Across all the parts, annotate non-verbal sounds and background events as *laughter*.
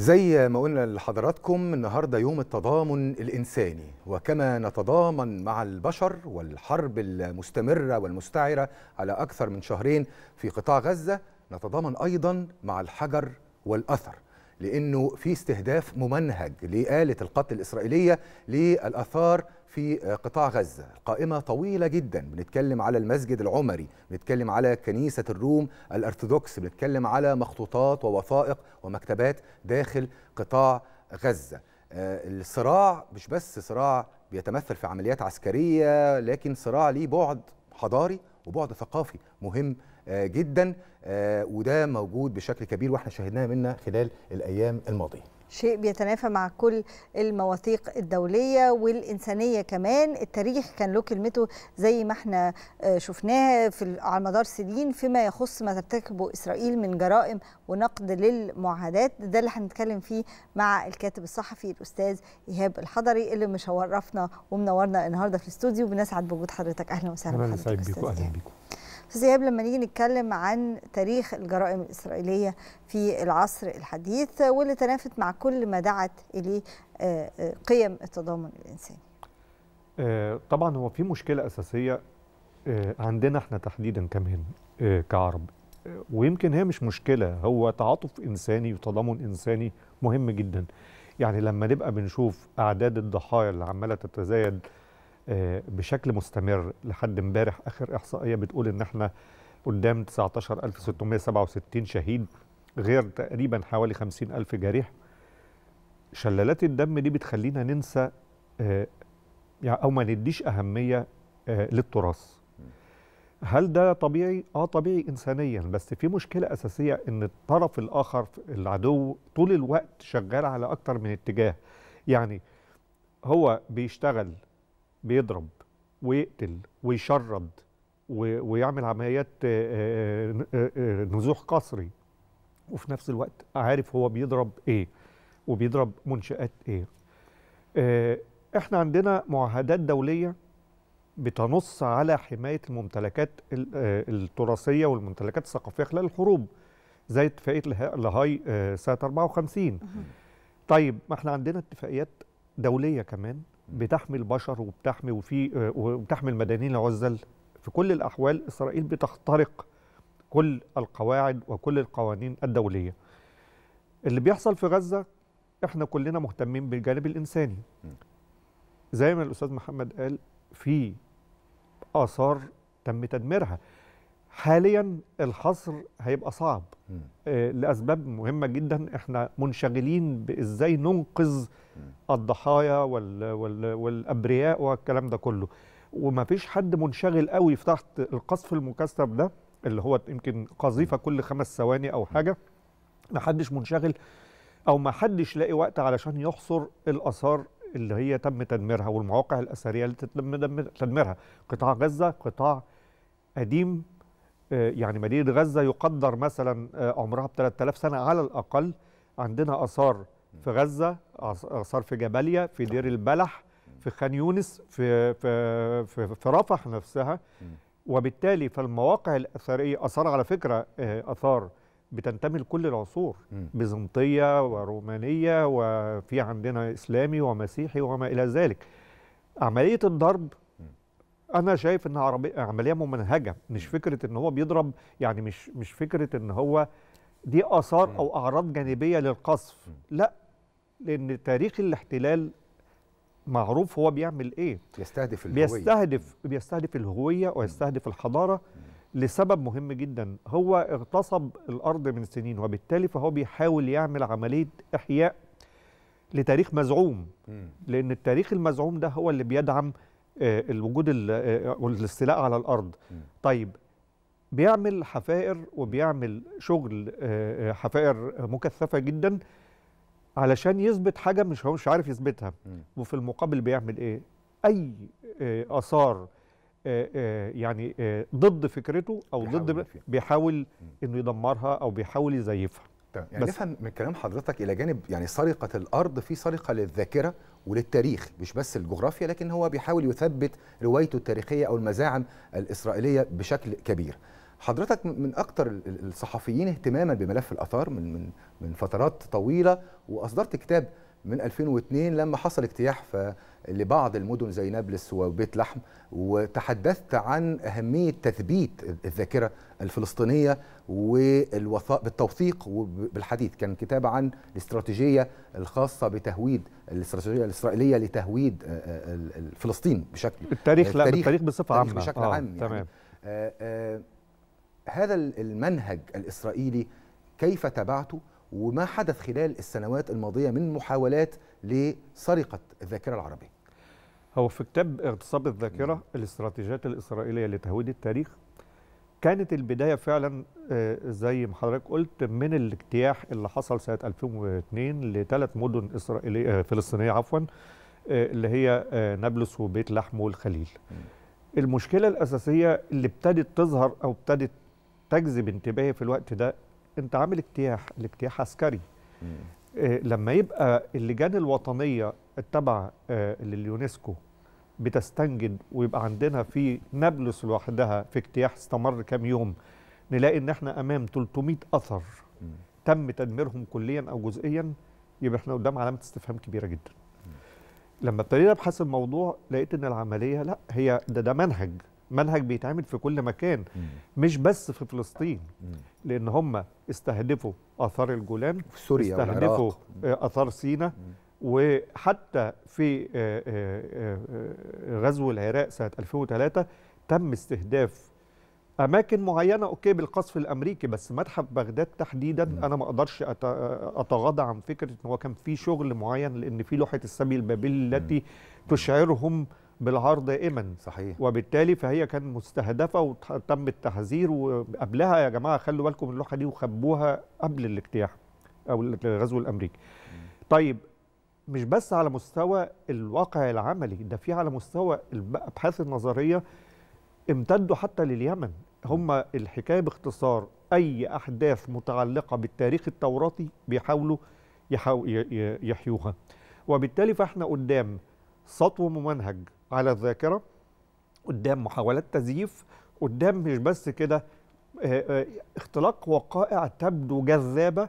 زي ما قلنا لحضراتكم النهارده يوم التضامن الانساني وكما نتضامن مع البشر والحرب المستمره والمستعره على اكثر من شهرين في قطاع غزه نتضامن ايضا مع الحجر والاثر لانه في استهداف ممنهج لاله القتل الاسرائيليه للاثار في آه، قطاع غزة قائمة طويلة جدا بنتكلم على المسجد العمري بنتكلم على كنيسة الروم الأرثوذكس بنتكلم على مخطوطات ووثائق ومكتبات داخل قطاع غزة آه، الصراع مش بس صراع بيتمثل في عمليات عسكرية لكن صراع ليه بعد حضاري وبعد ثقافي مهم آه، جدا وده موجود بشكل كبير واحنا شاهدناه منا خلال الأيام الماضية شيء بيتنافى مع كل المواثيق الدولية والإنسانية كمان التاريخ كان له كلمته زي ما احنا آه، شفناها في على مدار سنين فيما يخص ما ترتكبه إسرائيل من جرائم ونقد للمعاهدات ده اللي هنتكلم فيه مع الكاتب الصحفي الأستاذ إيهاب الحضري اللي مشرفنا ومنورنا النهاردة في الاستوديو بنسعد بوجود حضرتك أهلا وسهلا بحضرتك أهلا بيكم أهلا بيكم استاذ ايهاب لما نيجي نتكلم عن تاريخ الجرائم الاسرائيليه في العصر الحديث واللي تنافت مع كل ما دعت اليه آه، آه، قيم التضامن الانساني. آه، طبعا هو في مشكله اساسيه عندنا احنا تحديدا كمان كعرب ويمكن هي مش مشكله هو تعاطف انساني وتضامن انساني مهم جدا. يعني لما نبقى بنشوف اعداد الضحايا اللي عماله تتزايد آه، بشكل مستمر لحد امبارح اخر احصائيه بتقول ان احنا قدام 19667 شهيد غير تقريبا حوالي 50000 جريح شلالات الدم دي بتخلينا ننسى آه، يعني او ما نديش اهميه آه، للتراث هل ده طبيعي؟ اه طبيعي انسانيا بس في مشكله اساسيه ان الطرف الاخر العدو طول الوقت شغال على اكتر من اتجاه يعني هو بيشتغل بيضرب ويقتل ويشرد ويعمل عمليات نزوح قسري وفي نفس الوقت عارف هو بيضرب ايه وبيضرب منشآت ايه احنا عندنا معاهدات دولية بتنص على حماية الممتلكات التراثية والممتلكات الثقافية خلال الحروب زي اتفاقية لهاي سنة 54 طيب ما احنا عندنا اتفاقيات دولية كمان بتحمي البشر وبتحمي وفي وبتحمي المدنيين العزل في كل الاحوال اسرائيل بتخترق كل القواعد وكل القوانين الدوليه اللي بيحصل في غزه احنا كلنا مهتمين بالجانب الانساني زي ما الاستاذ محمد قال في اثار تم تدميرها حاليا الحصر هيبقى صعب آه، لاسباب مهمه جدا احنا منشغلين بازاي ننقذ الضحايا وال وال والابرياء والكلام ده كله وما فيش حد منشغل قوي في تحت القصف المكثف ده اللي هو يمكن قذيفه كل خمس ثواني او حاجه ما حدش منشغل او ما حدش لاقي وقت علشان يحصر الاثار اللي هي تم تدميرها والمواقع الاثريه اللي تم تدميرها قطاع غزه قطاع قديم آه، يعني مدينه غزه يقدر مثلا آه، عمرها ب 3000 سنه على الاقل عندنا اثار في غزه اثار في جباليا في دير البلح في خان يونس في في في, في رفح نفسها وبالتالي فالمواقع الاثريه اثار على فكره آه، اثار بتنتمي لكل العصور بيزنطيه ورومانيه وفي عندنا اسلامي ومسيحي وما الى ذلك عمليه الضرب انا شايف انها عمليه ممنهجه مش فكره ان هو بيضرب يعني مش مش فكره ان هو دي اثار او اعراض جانبيه للقصف لا لان تاريخ الاحتلال معروف هو بيعمل ايه يستهدف الهويه بيستهدف بيستهدف الهويه ويستهدف الحضاره لسبب مهم جدا هو اغتصب الارض من سنين وبالتالي فهو بيحاول يعمل عمليه احياء لتاريخ مزعوم لان التاريخ المزعوم ده هو اللي بيدعم آه، الوجود آه، والاستيلاء على الارض طيب بيعمل حفائر وبيعمل شغل آه، حفائر مكثفه جدا علشان يثبت حاجه مش هو مش عارف يثبتها وفي المقابل بيعمل ايه اي اثار يعني ضد فكرته او بيحاول ضد بيحاول انه يدمرها او بيحاول يزيفها يعني نفهم من كلام حضرتك الى جانب يعني سرقه الارض في سرقه للذاكره وللتاريخ مش بس الجغرافيا لكن هو بيحاول يثبت روايته التاريخيه او المزاعم الاسرائيليه بشكل كبير حضرتك من اكتر الصحفيين اهتماما بملف الاثار من من من فترات طويله واصدرت كتاب من 2002 لما حصل اجتياح لبعض المدن زي نابلس وبيت لحم وتحدثت عن أهمية تثبيت الذاكرة الفلسطينية والوثائق بالتوثيق وبالحديث كان كتاب عن الاستراتيجية الخاصة بتهويد الاستراتيجية الإسرائيلية لتهويد آه، آه، فلسطين بشكل التاريخ لا بالتاريخ بصفة عامة بشكل آه، عام يعني تمام. آه آه هذا المنهج الإسرائيلي كيف تبعته وما حدث خلال السنوات الماضية من محاولات لسرقة الذاكرة العربية هو في كتاب اغتصاب الذاكرة الاستراتيجيات الإسرائيلية لتهويد التاريخ كانت البداية فعلا آه، زي ما حضرتك قلت من الاجتياح اللي حصل سنة 2002 لثلاث مدن إسرائيلية آه، فلسطينية عفوا آه، اللي هي نابلس وبيت لحم والخليل المشكلة الأساسية اللي ابتدت تظهر أو ابتدت تجذب انتباهي في الوقت ده انت عامل اجتياح الاجتياح عسكري إيه لما يبقى اللجان الوطنيه التابعه آه لليونسكو بتستنجد ويبقى عندنا في نابلس لوحدها في اجتياح استمر كام يوم نلاقي ان احنا امام 300 اثر تم تدميرهم كليا او جزئيا يبقى احنا قدام علامه استفهام كبيره جدا لما ابتديت ابحث الموضوع لقيت ان العمليه لا هي ده ده منهج منهج بيتعمل في كل مكان مش بس في فلسطين لان هم استهدفوا اثار الجولان في سوريا استهدفوا آه، اثار سينا وحتى في آه، آه، غزو العراق سنه 2003 تم استهداف اماكن معينه اوكي بالقصف الامريكي بس متحف بغداد تحديدا انا ما اقدرش اتغاضى عن فكره ان هو كان في شغل معين لان في لوحه السبي البابلي التي تشعرهم بالعار دائما صحيح وبالتالي فهي كان مستهدفه وتم التحذير وقبلها يا جماعه خلوا بالكم اللوحه دي وخبوها قبل الاجتياح او الغزو الامريكي طيب مش بس على مستوى الواقع العملي ده في على مستوى الابحاث النظريه امتدوا حتى لليمن هم الحكايه باختصار اي احداث متعلقه بالتاريخ التوراتي بيحاولوا يحيوها وبالتالي فاحنا قدام سطو ممنهج على الذاكره قدام محاولات تزييف قدام مش بس كده آه، آه، اختلاق وقائع تبدو جذابه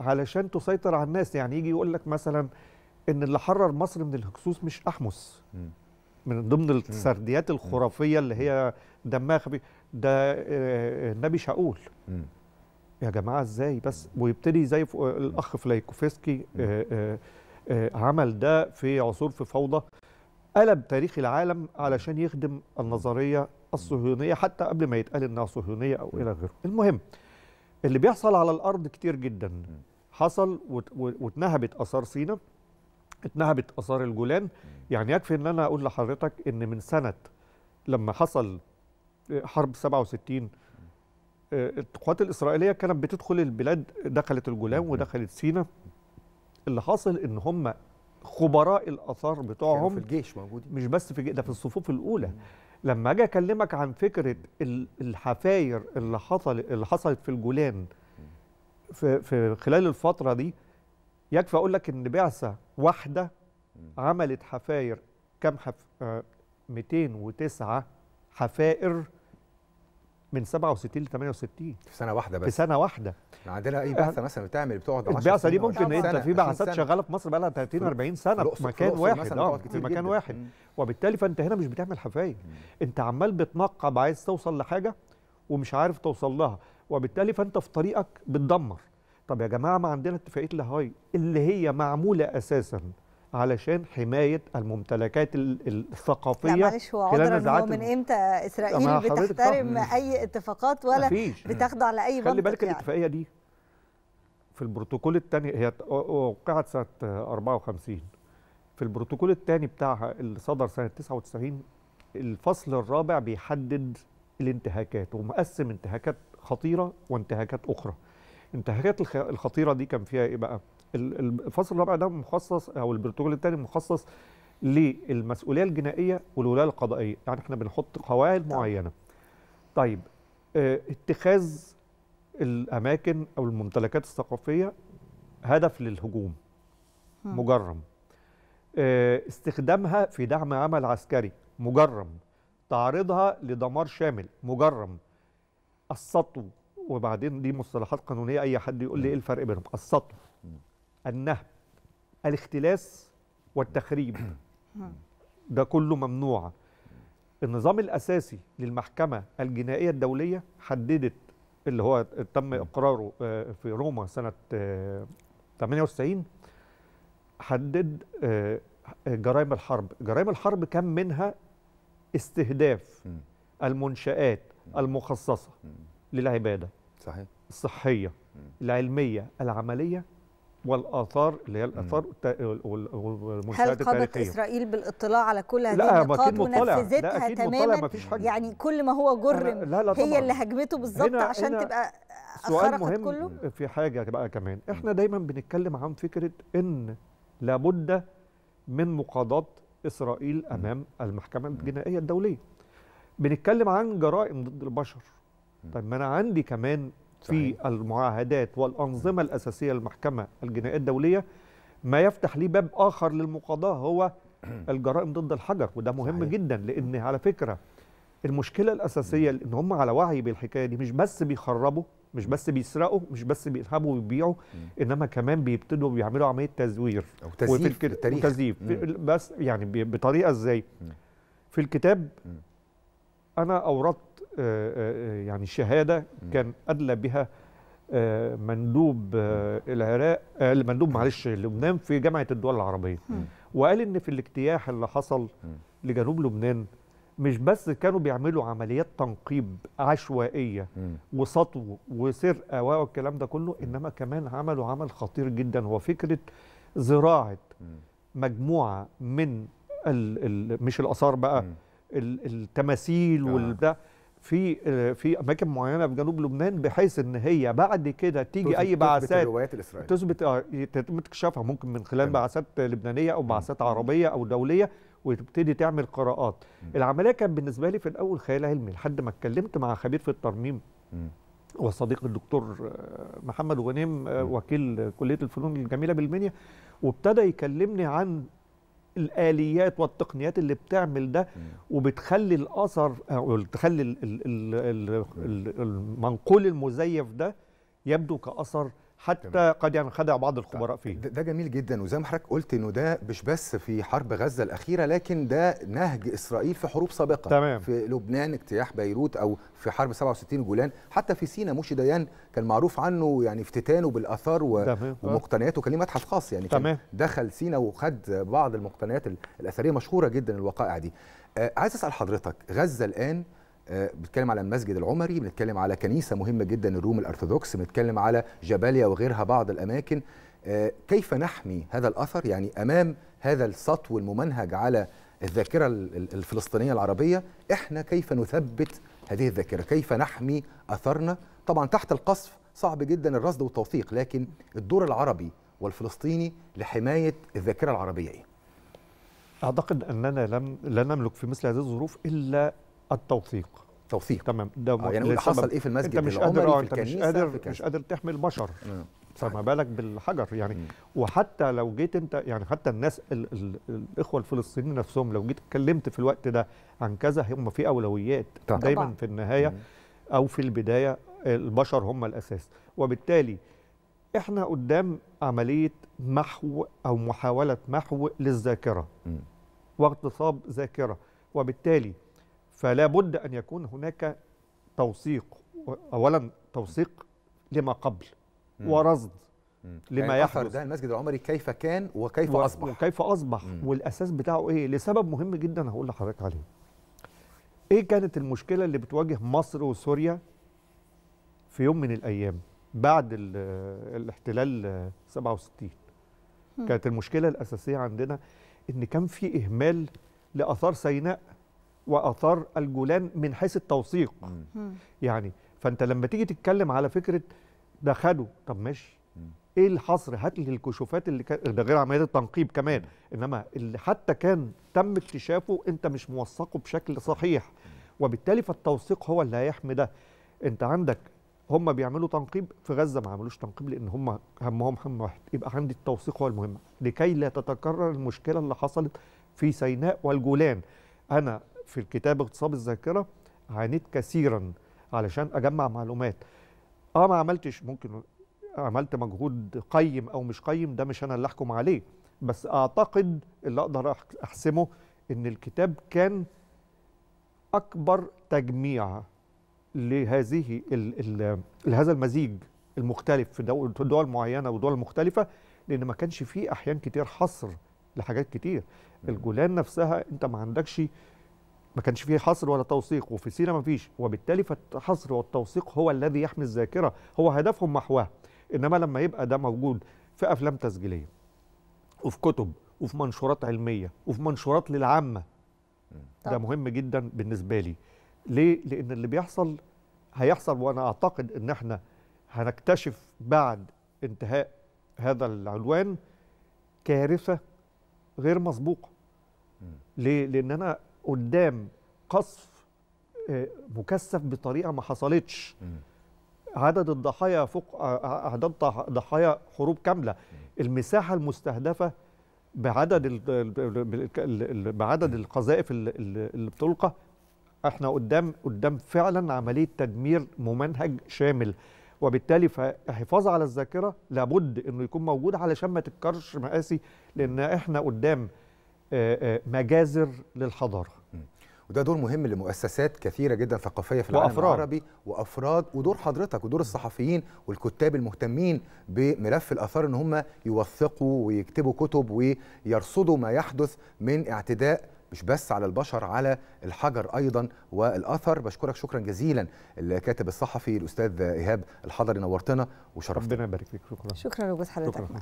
علشان تسيطر على الناس يعني يجي يقول لك مثلا ان اللي حرر مصر من الهكسوس مش احمس من ضمن السرديات الخرافيه اللي هي دمها خبي ده آه، النبي شاقول يا جماعه ازاي بس ويبتدي زي الاخ فلايكوفسكي عمل ده في عصور في فوضى قلب تاريخ العالم علشان يخدم النظريه الصهيونيه حتى قبل ما يتقال انها صهيونيه او الى غيره. المهم اللي بيحصل على الارض كتير جدا حصل واتنهبت اثار سينا اتنهبت اثار الجولان يعني يكفي ان انا اقول لحضرتك ان من سنه لما حصل آه، حرب 67 آه، القوات الاسرائيليه كانت بتدخل البلاد دخلت الجولان ودخلت سينا اللي حاصل ان هم خبراء الاثار بتوعهم في الجيش موجودين مش بس في ده في الصفوف الاولى لما اجي اكلمك عن فكره الحفاير اللي حصل اللي حصلت في الجولان في, في خلال الفتره دي يكفي اقول لك ان بعثه واحده عملت حفاير كم حف 209 آه، حفائر من 67 ل 68 في سنه واحده بس في سنه واحده يعني عندنا اي بعثه مثلا بتعمل بتقعد 10 البعثه دي ممكن انت في بعثات شغاله في مصر بقى لها 30 40 سنه في مكان واحد اه في مكان جداً. واحد وبالتالي فانت هنا مش بتعمل حفاية انت عمال بتنقب عايز توصل لحاجه ومش عارف توصل لها وبالتالي فانت في طريقك بتدمر طب يا جماعه ما عندنا اتفاقيه لاهاي اللي هي معموله اساسا علشان حمايه الممتلكات الثقافيه لا معلش هو عذرا هو من امتى اسرائيل بتحترم اي اتفاقات ولا بتخضع لاي خلي بالك يعني. الاتفاقيه دي في البروتوكول الثاني هي وقعت سنه 54 في البروتوكول الثاني بتاعها اللي صدر سنه 99 الفصل الرابع بيحدد الانتهاكات ومقسم انتهاكات خطيره وانتهاكات اخرى الانتهاكات الخطيره دي كان فيها ايه بقى الفصل الرابع ده مخصص او البروتوكول الثاني مخصص للمسؤوليه الجنائيه والولايه القضائيه يعني احنا بنحط قواعد معينه طيب آه، اتخاذ الاماكن او الممتلكات الثقافيه هدف للهجوم مجرم آه، استخدامها في دعم عمل عسكري مجرم تعريضها لدمار شامل مجرم السطو وبعدين دي مصطلحات قانونيه اي حد يقول لي ايه الفرق بينهم السطو النهب الاختلاس والتخريب ده كله ممنوع النظام الأساسي للمحكمة الجنائية الدولية حددت اللي هو تم إقراره آه، في روما سنة 98 آه، حدد آه، جرائم الحرب جرائم الحرب كان منها استهداف المنشآت المخصصة للعبادة صحيح الصحية العلمية العملية والاثار اللي هي الاثار والمنشات هل قامت اسرائيل بالاطلاع على كل هذه النقاط ونفذتها تماما يعني كل ما هو جرم لا لا هي اللي هجمته بالظبط عشان هنا تبقى سؤال مهم كله؟ في حاجه بقى كمان احنا دايما بنتكلم عن فكره ان لابد من مقاضاه اسرائيل امام المحكمه الجنائيه الدوليه بنتكلم عن جرائم ضد البشر طب ما انا عندي كمان صحيح. في المعاهدات والأنظمة الأساسية للمحكمة الجنائية الدولية ما يفتح لي باب آخر للمقاضاة هو *clears throat* الجرائم ضد الحجر وده مهم صحيح. جدا لأن على فكرة المشكلة الأساسية إن هم على وعي بالحكاية دي مش بس بيخربوا مش بس بيسرقوا مش بس بيرهبوا ويبيعوا انما كمان بيبتدوا بيعملوا عمليه تزوير او تزييف وتزييف بس يعني بطريقه ازاي في الكتاب أنا أوردت آه، آه، آه، يعني شهادة كان أدلى بها مندوب العراق المندوب معلش لبنان في جامعة الدول العربية وقال إن في الاجتياح اللي حصل لجنوب لبنان مش بس كانوا بيعملوا عمليات تنقيب عشوائيه وسطو وسرقه والكلام ده كله انما كمان عملوا عمل خطير جدا هو فكره زراعه مجموعه من ال ال مش الاثار بقى التماثيل آه. والبتاع في في اماكن معينه في جنوب لبنان بحيث ان هي بعد كده تيجي اي بعثات تثبت اه يتم اكتشافها ممكن من خلال بعثات لبنانيه او بعثات عربيه او دوليه وتبتدي تعمل قراءات م. العمليه كان بالنسبه لي في الاول خيال علمي لحد ما اتكلمت مع خبير في الترميم وصديق الدكتور آه، محمد غنيم آه، وكيل كليه الفنون الجميله بالمنيا وابتدى يكلمني عن الاليات والتقنيات اللي بتعمل ده وبتخلي الاثر او آه، تخلي المنقول المزيف ده يبدو كاثر حتى جميل. قد ينخدع بعض الخبراء فيه ده جميل جدا وزي ما حضرتك قلت انه ده مش بس في حرب غزه الاخيره لكن ده نهج اسرائيل في حروب سابقه تمام. في لبنان اجتياح بيروت او في حرب 67 الجولان حتى في سينا موشي ديان كان معروف عنه يعني افتتانه بالاثار ومقتنياته كان ليه متحف خاص يعني كان تمام. دخل سينا وخد بعض المقتنيات الاثريه مشهوره جدا الوقائع دي آه عايز اسال حضرتك غزه الان آه، بنتكلم على المسجد العمري بنتكلم على كنيسه مهمه جدا الروم الارثوذكس بنتكلم على جباليا وغيرها بعض الاماكن آه، كيف نحمي هذا الاثر يعني امام هذا السطو الممنهج على الذاكره الفلسطينيه العربيه احنا كيف نثبت هذه الذاكره كيف نحمي اثرنا طبعا تحت القصف صعب جدا الرصد والتوثيق لكن الدور العربي والفلسطيني لحمايه الذاكره العربيه ايه اعتقد اننا لم لا نملك في مثل هذه الظروف الا التوثيق توثيق تمام ده آه يعني اللي حصل ايه في المسجد انت مش قادر آه، انت مش قادر مش قادر تحمي البشر فما بالك بالحجر يعني مم. وحتى لو جيت انت يعني حتى الناس الـ الـ الاخوه الفلسطينيين نفسهم لو جيت اتكلمت في الوقت ده عن كذا هم في اولويات طبعا. دايما في النهايه مم. او في البدايه البشر هم الاساس وبالتالي احنا قدام عمليه محو او محاوله محو للذاكره واغتصاب ذاكره وبالتالي فلا بد أن يكون هناك توثيق أولا توثيق لما قبل ورصد لما يعني يحدث ده المسجد العمري كيف كان وكيف و... أصبح وكيف أصبح مم. والأساس بتاعه إيه لسبب مهم جدا هقول لحضرتك عليه إيه كانت المشكلة اللي بتواجه مصر وسوريا في يوم من الأيام بعد الاحتلال 67 كانت المشكلة الأساسية عندنا إن كان في إهمال لآثار سيناء واثار الجولان من حيث التوثيق يعني فانت لما تيجي تتكلم على فكره ده خده طب ماشي ايه الحصر هات لي الكشوفات اللي كان ده غير عمليات التنقيب كمان انما اللي حتى كان تم اكتشافه انت مش موثقه بشكل صحيح وبالتالي فالتوثيق هو اللي هيحمي ده انت عندك هم بيعملوا تنقيب في غزه ما عملوش تنقيب لان هم همهم هم واحد يبقى عندي التوثيق هو المهم لكي لا تتكرر المشكله اللي حصلت في سيناء والجولان انا في الكتاب اغتصاب الذاكره عانيت كثيرا علشان اجمع معلومات اه ما عملتش ممكن عملت مجهود قيم او مش قيم ده مش انا اللي احكم عليه بس اعتقد اللي اقدر احسمه ان الكتاب كان اكبر تجميع لهذه الـ الـ لهذا المزيج المختلف في دول معينه ودول مختلفه لان ما كانش فيه احيان كتير حصر لحاجات كتير الجولان نفسها انت ما عندكش ما كانش فيه حصر ولا توثيق وفي سينا ما فيش وبالتالي فالحصر والتوثيق هو الذي يحمي الذاكره هو هدفهم محواه انما لما يبقى ده موجود في افلام تسجيليه وفي كتب وفي منشورات علميه وفي منشورات للعامه طب. ده مهم جدا بالنسبه لي ليه لان اللي بيحصل هيحصل وانا اعتقد ان احنا هنكتشف بعد انتهاء هذا العنوان كارثه غير مسبوقه ليه لان انا قدام قصف آه، مكثف بطريقه ما حصلتش عدد الضحايا فوق اعداد آه، آه، ضحايا حروب كامله المساحه المستهدفه بعدد بعدد القذائف اللي بتلقى احنا قدام قدام فعلا عمليه تدمير ممنهج شامل وبالتالي فحفاظ على الذاكره لابد انه يكون موجود علشان ما تتكررش مقاسي لان احنا قدام آه، آه، مجازر للحضاره وده دور مهم لمؤسسات كثيره جدا ثقافيه في العالم وأفراد. العربي وافراد ودور حضرتك ودور الصحفيين والكتاب المهتمين بملف الاثار ان هم يوثقوا ويكتبوا كتب ويرصدوا ما يحدث من اعتداء مش بس على البشر على الحجر ايضا والاثر بشكرك شكرا جزيلا الكاتب الصحفي الاستاذ ايهاب الحضري نورتنا وشرفتنا ربنا يبارك فيك شكرا شكرا لوجود حضرتك شكرا.